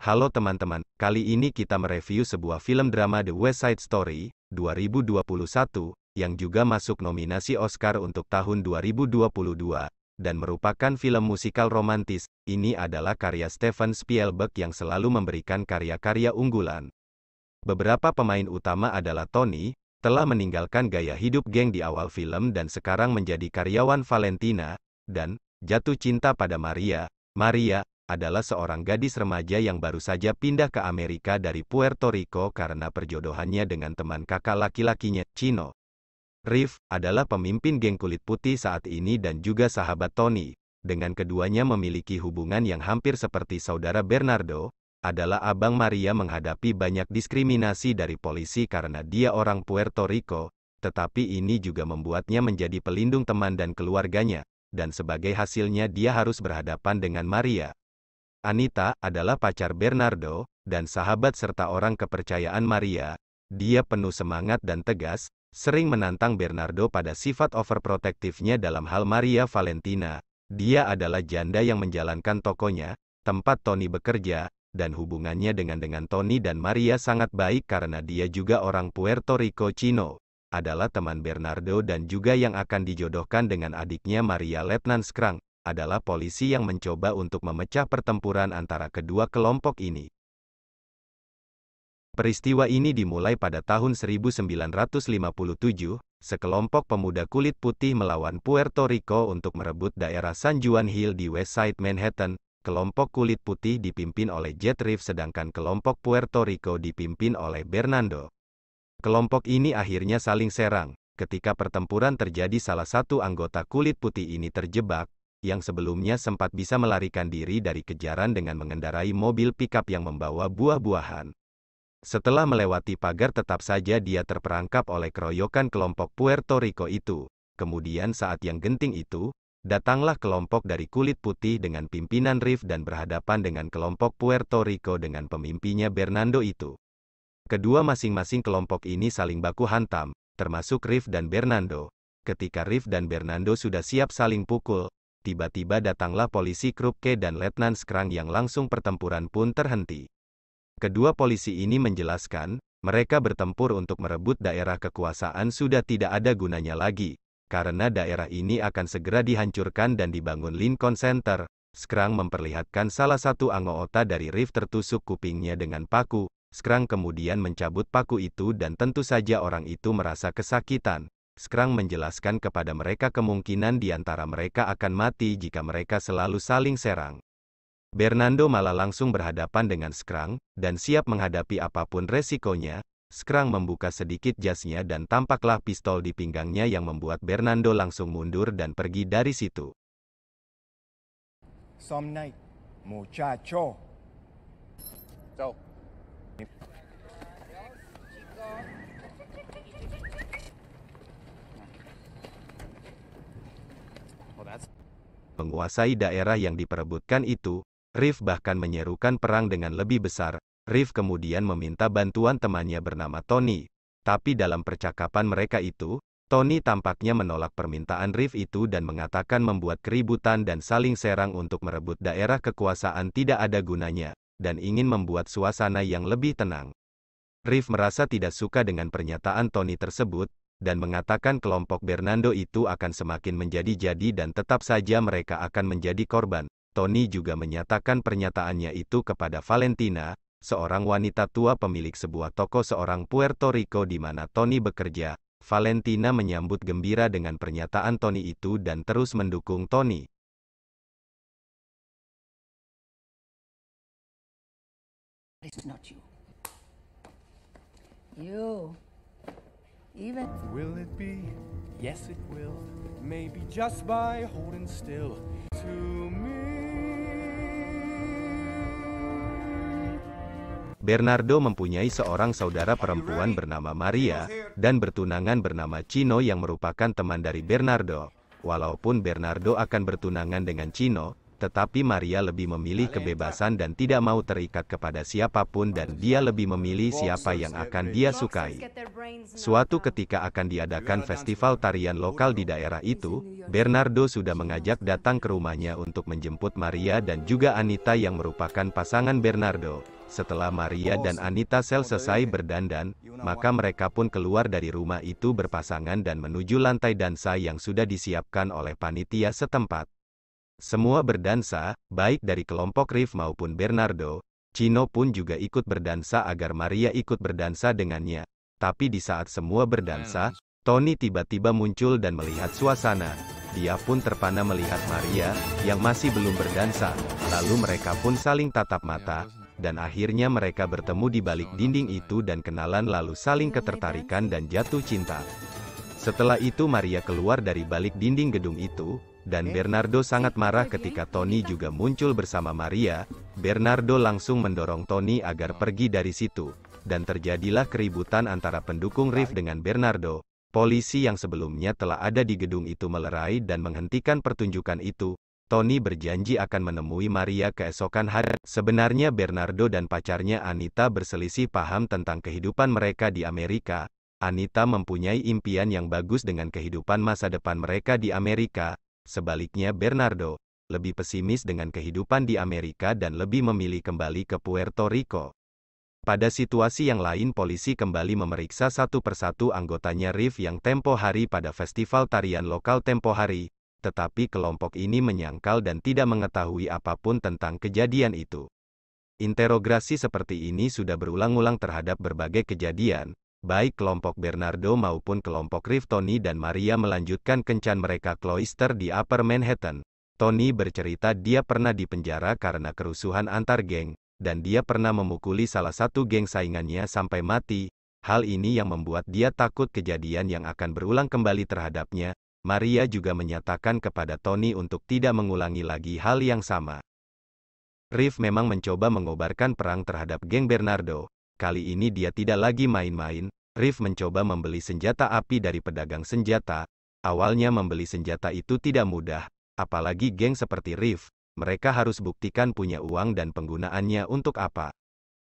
Halo teman-teman, kali ini kita mereview sebuah film drama The West Side Story 2021 yang juga masuk nominasi Oscar untuk tahun 2022 dan merupakan film musikal romantis. Ini adalah karya Steven Spielberg yang selalu memberikan karya-karya unggulan. Beberapa pemain utama adalah Tony, telah meninggalkan gaya hidup geng di awal film dan sekarang menjadi karyawan Valentina, dan jatuh cinta pada Maria, Maria, adalah seorang gadis remaja yang baru saja pindah ke Amerika dari Puerto Rico karena perjodohannya dengan teman kakak laki-lakinya, Chino. Riff adalah pemimpin geng kulit putih saat ini dan juga sahabat Tony. Dengan keduanya memiliki hubungan yang hampir seperti saudara Bernardo, adalah abang Maria menghadapi banyak diskriminasi dari polisi karena dia orang Puerto Rico, tetapi ini juga membuatnya menjadi pelindung teman dan keluarganya, dan sebagai hasilnya dia harus berhadapan dengan Maria, Anita adalah pacar Bernardo, dan sahabat serta orang kepercayaan Maria, dia penuh semangat dan tegas, sering menantang Bernardo pada sifat overprotektifnya dalam hal Maria Valentina. Dia adalah janda yang menjalankan tokonya, tempat Tony bekerja, dan hubungannya dengan dengan Tony dan Maria sangat baik karena dia juga orang Puerto Rico Chino, adalah teman Bernardo dan juga yang akan dijodohkan dengan adiknya Maria Letnan Skrang adalah polisi yang mencoba untuk memecah pertempuran antara kedua kelompok ini. Peristiwa ini dimulai pada tahun 1957, sekelompok pemuda kulit putih melawan Puerto Rico untuk merebut daerah San Juan Hill di West Side Manhattan. Kelompok kulit putih dipimpin oleh Jet Reef sedangkan kelompok Puerto Rico dipimpin oleh Bernardo. Kelompok ini akhirnya saling serang. Ketika pertempuran terjadi salah satu anggota kulit putih ini terjebak, yang sebelumnya sempat bisa melarikan diri dari kejaran dengan mengendarai mobil pickup yang membawa buah-buahan. Setelah melewati pagar tetap saja dia terperangkap oleh keroyokan kelompok Puerto Rico itu. Kemudian saat yang genting itu, datanglah kelompok dari kulit putih dengan pimpinan Riff dan berhadapan dengan kelompok Puerto Rico dengan pemimpinnya Bernardo itu. Kedua masing-masing kelompok ini saling baku hantam, termasuk Riff dan Bernardo. Ketika Riff dan Bernardo sudah siap saling pukul, tiba-tiba datanglah polisi Krupke dan Letnan Skrang yang langsung pertempuran pun terhenti. Kedua polisi ini menjelaskan, mereka bertempur untuk merebut daerah kekuasaan sudah tidak ada gunanya lagi, karena daerah ini akan segera dihancurkan dan dibangun Lincoln Center. Skrang memperlihatkan salah satu anggota dari Rift tertusuk kupingnya dengan paku. Skrang kemudian mencabut paku itu dan tentu saja orang itu merasa kesakitan. Skrang menjelaskan kepada mereka kemungkinan di antara mereka akan mati jika mereka selalu saling serang. Bernardo malah langsung berhadapan dengan Skrang, dan siap menghadapi apapun resikonya, Skrang membuka sedikit jasnya dan tampaklah pistol di pinggangnya yang membuat Bernardo langsung mundur dan pergi dari situ. Some night, muchacho. So. menguasai daerah yang diperebutkan itu, Rif bahkan menyerukan perang dengan lebih besar. Rif kemudian meminta bantuan temannya bernama Tony. Tapi dalam percakapan mereka itu, Tony tampaknya menolak permintaan Rif itu dan mengatakan membuat keributan dan saling serang untuk merebut daerah kekuasaan tidak ada gunanya, dan ingin membuat suasana yang lebih tenang. Rif merasa tidak suka dengan pernyataan Tony tersebut, dan mengatakan kelompok Bernardo itu akan semakin menjadi-jadi dan tetap saja mereka akan menjadi korban. Tony juga menyatakan pernyataannya itu kepada Valentina, seorang wanita tua pemilik sebuah toko seorang Puerto Rico di mana Tony bekerja. Valentina menyambut gembira dengan pernyataan Tony itu dan terus mendukung Tony. It's not you. You Even. Will it be? Yes, it will. Maybe just by holding still to me. Bernardo mempunyai seorang saudara perempuan bernama Maria, dan bertunangan bernama Chino yang merupakan teman dari Bernardo. Walaupun Bernardo akan bertunangan dengan Chino, tetapi Maria lebih memilih kebebasan dan tidak mau terikat kepada siapapun dan dia lebih memilih siapa yang akan dia sukai. Suatu ketika akan diadakan festival tarian lokal di daerah itu, Bernardo sudah mengajak datang ke rumahnya untuk menjemput Maria dan juga Anita yang merupakan pasangan Bernardo. Setelah Maria dan Anita sel selesai berdandan, maka mereka pun keluar dari rumah itu berpasangan dan menuju lantai dansa yang sudah disiapkan oleh panitia setempat. Semua berdansa, baik dari kelompok Riff maupun Bernardo, Chino pun juga ikut berdansa agar Maria ikut berdansa dengannya. Tapi di saat semua berdansa, Tony tiba-tiba muncul dan melihat suasana. Dia pun terpana melihat Maria, yang masih belum berdansa. Lalu mereka pun saling tatap mata, ya, dan akhirnya mereka bertemu di balik dinding itu dan kenalan lalu saling ketertarikan dan jatuh cinta. Setelah itu Maria keluar dari balik dinding gedung itu, dan Bernardo sangat marah ketika Tony juga muncul bersama Maria, Bernardo langsung mendorong Tony agar pergi dari situ, dan terjadilah keributan antara pendukung Riff dengan Bernardo, polisi yang sebelumnya telah ada di gedung itu melerai dan menghentikan pertunjukan itu, Tony berjanji akan menemui Maria keesokan hari. Sebenarnya Bernardo dan pacarnya Anita berselisih paham tentang kehidupan mereka di Amerika. Anita mempunyai impian yang bagus dengan kehidupan masa depan mereka di Amerika, Sebaliknya Bernardo, lebih pesimis dengan kehidupan di Amerika dan lebih memilih kembali ke Puerto Rico. Pada situasi yang lain polisi kembali memeriksa satu persatu anggotanya Riff yang tempo hari pada festival tarian lokal tempo hari, tetapi kelompok ini menyangkal dan tidak mengetahui apapun tentang kejadian itu. Interograsi seperti ini sudah berulang-ulang terhadap berbagai kejadian, baik kelompok Bernardo maupun kelompok Riff Tony dan Maria melanjutkan kencan mereka kloister di Upper Manhattan. Tony bercerita dia pernah dipenjara karena kerusuhan antar geng, dan dia pernah memukuli salah satu geng saingannya sampai mati. Hal ini yang membuat dia takut kejadian yang akan berulang kembali terhadapnya. Maria juga menyatakan kepada Tony untuk tidak mengulangi lagi hal yang sama. Riff memang mencoba mengobarkan perang terhadap geng Bernardo, Kali ini dia tidak lagi main-main, Riff mencoba membeli senjata api dari pedagang senjata. Awalnya membeli senjata itu tidak mudah, apalagi geng seperti Riff. Mereka harus buktikan punya uang dan penggunaannya untuk apa.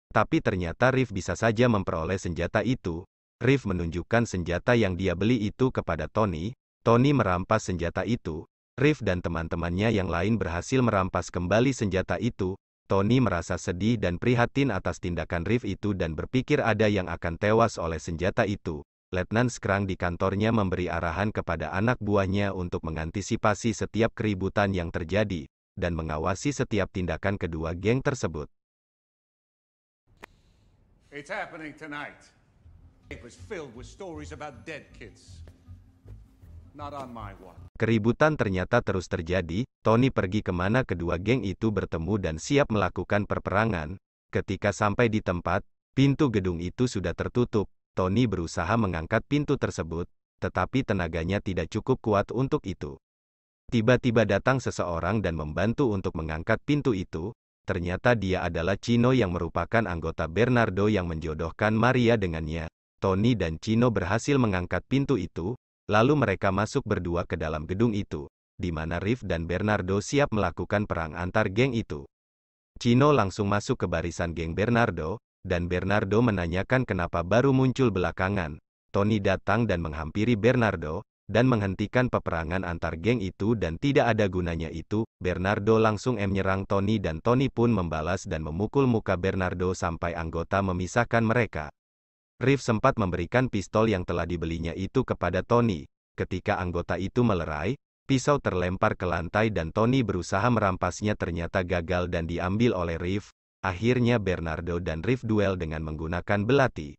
Tapi ternyata Riff bisa saja memperoleh senjata itu. Riff menunjukkan senjata yang dia beli itu kepada Tony. Tony merampas senjata itu. Riff dan teman-temannya yang lain berhasil merampas kembali senjata itu. Tony merasa sedih dan prihatin atas tindakan Riff itu dan berpikir ada yang akan tewas oleh senjata itu. Letnan Skrang di kantornya memberi arahan kepada anak buahnya untuk mengantisipasi setiap keributan yang terjadi, dan mengawasi setiap tindakan kedua geng tersebut. It's happening tonight. It was filled with stories about dead kids. Keributan ternyata terus terjadi, Tony pergi kemana kedua geng itu bertemu dan siap melakukan perperangan. Ketika sampai di tempat, pintu gedung itu sudah tertutup. Tony berusaha mengangkat pintu tersebut, tetapi tenaganya tidak cukup kuat untuk itu. Tiba-tiba datang seseorang dan membantu untuk mengangkat pintu itu. Ternyata dia adalah Chino yang merupakan anggota Bernardo yang menjodohkan Maria dengannya. Tony dan Chino berhasil mengangkat pintu itu, Lalu mereka masuk berdua ke dalam gedung itu, di mana Riff dan Bernardo siap melakukan perang antar geng itu. Chino langsung masuk ke barisan geng Bernardo, dan Bernardo menanyakan kenapa baru muncul belakangan. Tony datang dan menghampiri Bernardo, dan menghentikan peperangan antar geng itu dan tidak ada gunanya itu, Bernardo langsung menyerang Tony dan Tony pun membalas dan memukul muka Bernardo sampai anggota memisahkan mereka. Riff sempat memberikan pistol yang telah dibelinya itu kepada Tony. Ketika anggota itu melerai, pisau terlempar ke lantai dan Tony berusaha merampasnya ternyata gagal dan diambil oleh Riff. Akhirnya Bernardo dan Riff duel dengan menggunakan belati.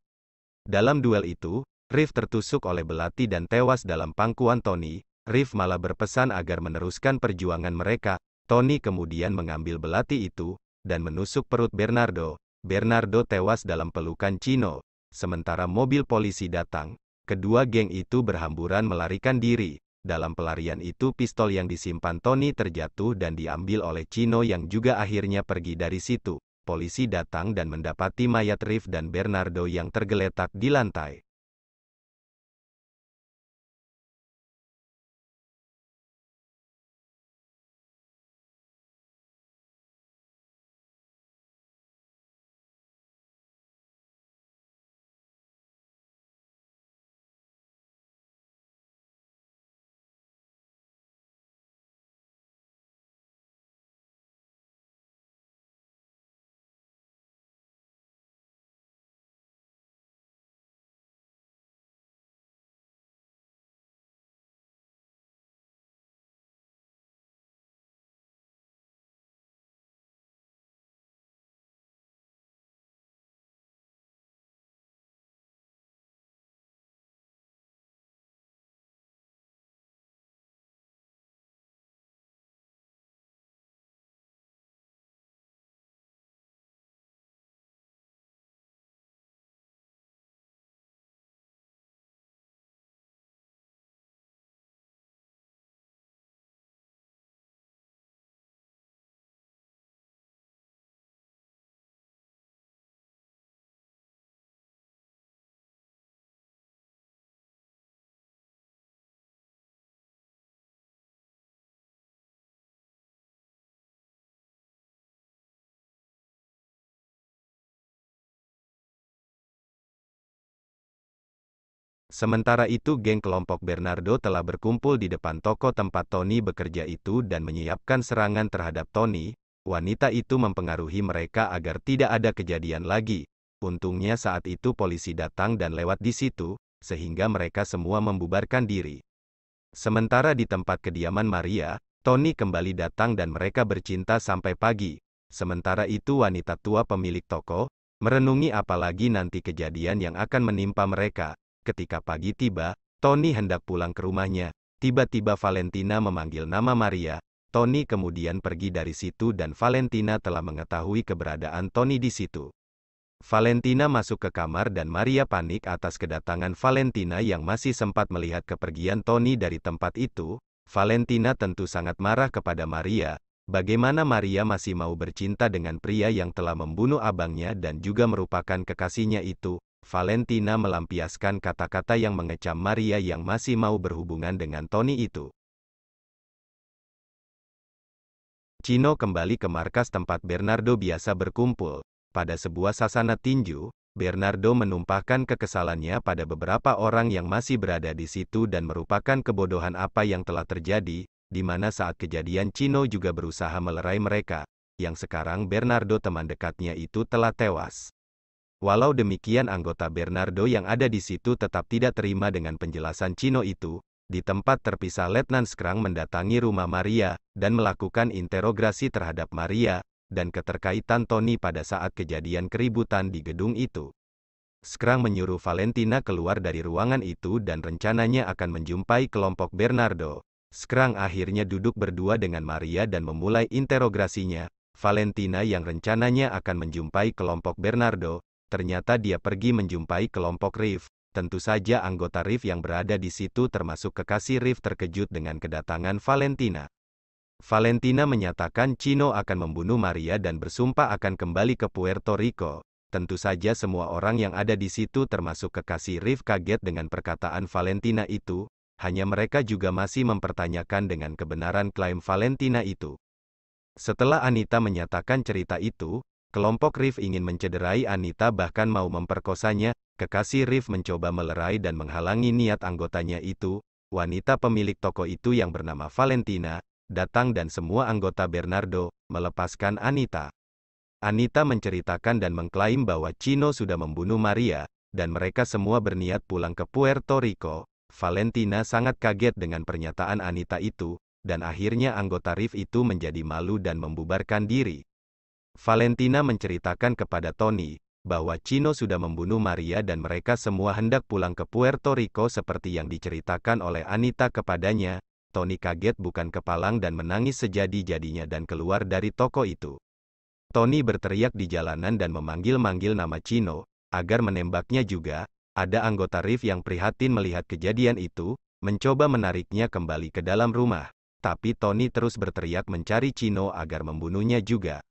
Dalam duel itu, Riff tertusuk oleh belati dan tewas dalam pangkuan Tony. Riff malah berpesan agar meneruskan perjuangan mereka. Tony kemudian mengambil belati itu dan menusuk perut Bernardo. Bernardo tewas dalam pelukan Chino. Sementara mobil polisi datang, kedua geng itu berhamburan melarikan diri. Dalam pelarian itu pistol yang disimpan Tony terjatuh dan diambil oleh Chino yang juga akhirnya pergi dari situ. Polisi datang dan mendapati mayat Riff dan Bernardo yang tergeletak di lantai. Sementara itu geng kelompok Bernardo telah berkumpul di depan toko tempat Tony bekerja itu dan menyiapkan serangan terhadap Tony, wanita itu mempengaruhi mereka agar tidak ada kejadian lagi. Untungnya saat itu polisi datang dan lewat di situ, sehingga mereka semua membubarkan diri. Sementara di tempat kediaman Maria, Tony kembali datang dan mereka bercinta sampai pagi. Sementara itu wanita tua pemilik toko, merenungi apalagi nanti kejadian yang akan menimpa mereka. Ketika pagi tiba, Tony hendak pulang ke rumahnya. Tiba-tiba Valentina memanggil nama Maria. Tony kemudian pergi dari situ dan Valentina telah mengetahui keberadaan Tony di situ. Valentina masuk ke kamar dan Maria panik atas kedatangan Valentina yang masih sempat melihat kepergian Tony dari tempat itu. Valentina tentu sangat marah kepada Maria, bagaimana Maria masih mau bercinta dengan pria yang telah membunuh abangnya dan juga merupakan kekasihnya itu. Valentina melampiaskan kata-kata yang mengecam Maria yang masih mau berhubungan dengan Tony itu. Cino kembali ke markas tempat Bernardo biasa berkumpul. Pada sebuah sasana tinju, Bernardo menumpahkan kekesalannya pada beberapa orang yang masih berada di situ dan merupakan kebodohan apa yang telah terjadi, di mana saat kejadian Cino juga berusaha melerai mereka, yang sekarang Bernardo teman dekatnya itu telah tewas. Walau demikian anggota Bernardo yang ada di situ tetap tidak terima dengan penjelasan Cino itu, di tempat terpisah Letnan Skrang mendatangi rumah Maria, dan melakukan interogasi terhadap Maria, dan keterkaitan Tony pada saat kejadian keributan di gedung itu. Skrang menyuruh Valentina keluar dari ruangan itu dan rencananya akan menjumpai kelompok Bernardo. Skrang akhirnya duduk berdua dengan Maria dan memulai interogasinya. Valentina yang rencananya akan menjumpai kelompok Bernardo, ternyata dia pergi menjumpai kelompok Rif. Tentu saja anggota Rif yang berada di situ termasuk kekasih Rif terkejut dengan kedatangan Valentina. Valentina menyatakan Chino akan membunuh Maria dan bersumpah akan kembali ke Puerto Rico. Tentu saja semua orang yang ada di situ termasuk kekasih Rif kaget dengan perkataan Valentina itu, hanya mereka juga masih mempertanyakan dengan kebenaran klaim Valentina itu. Setelah Anita menyatakan cerita itu, Kelompok Riff ingin mencederai Anita bahkan mau memperkosanya, kekasih Riff mencoba melerai dan menghalangi niat anggotanya itu, wanita pemilik toko itu yang bernama Valentina, datang dan semua anggota Bernardo, melepaskan Anita. Anita menceritakan dan mengklaim bahwa Chino sudah membunuh Maria, dan mereka semua berniat pulang ke Puerto Rico. Valentina sangat kaget dengan pernyataan Anita itu, dan akhirnya anggota Riff itu menjadi malu dan membubarkan diri. Valentina menceritakan kepada Tony bahwa Chino sudah membunuh Maria dan mereka semua hendak pulang ke Puerto Rico seperti yang diceritakan oleh Anita kepadanya. Tony kaget bukan kepalang dan menangis sejadi-jadinya dan keluar dari toko itu. Tony berteriak di jalanan dan memanggil-manggil nama Chino, agar menembaknya juga, ada anggota Rif yang prihatin melihat kejadian itu, mencoba menariknya kembali ke dalam rumah. Tapi Tony terus berteriak mencari Chino agar membunuhnya juga.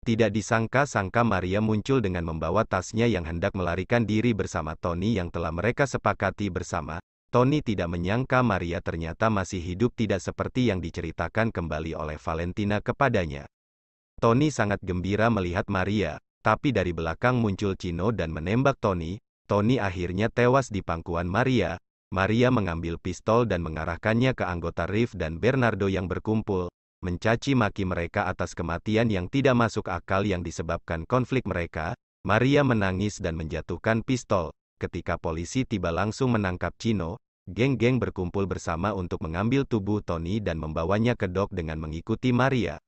Tidak disangka-sangka Maria muncul dengan membawa tasnya yang hendak melarikan diri bersama Tony yang telah mereka sepakati bersama. Tony tidak menyangka Maria ternyata masih hidup tidak seperti yang diceritakan kembali oleh Valentina kepadanya. Tony sangat gembira melihat Maria, tapi dari belakang muncul Cino dan menembak Tony. Tony akhirnya tewas di pangkuan Maria. Maria mengambil pistol dan mengarahkannya ke anggota Riff dan Bernardo yang berkumpul mencaci maki mereka atas kematian yang tidak masuk akal yang disebabkan konflik mereka, Maria menangis dan menjatuhkan pistol. Ketika polisi tiba langsung menangkap Chino, geng-geng berkumpul bersama untuk mengambil tubuh Tony dan membawanya ke dok dengan mengikuti Maria.